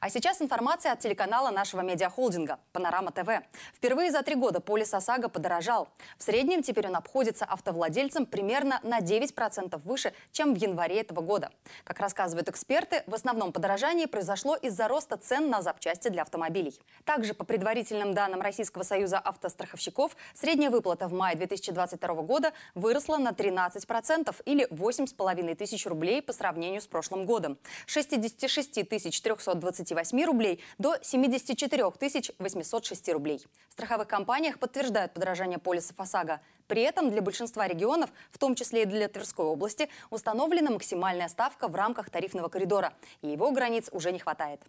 А сейчас информация от телеканала нашего медиахолдинга «Панорама ТВ». Впервые за три года полис ОСАГО подорожал. В среднем теперь он обходится автовладельцам примерно на 9% выше, чем в январе этого года. Как рассказывают эксперты, в основном подорожание произошло из-за роста цен на запчасти для автомобилей. Также, по предварительным данным Российского союза автостраховщиков, средняя выплата в мае 2022 года выросла на 13% или 8,5 тысяч рублей по сравнению с прошлым годом. 66 320 28 рублей до 74 806 рублей. В страховых компаниях подтверждают подорожание полисов ОСАГО. При этом для большинства регионов, в том числе и для Тверской области, установлена максимальная ставка в рамках тарифного коридора. И его границ уже не хватает.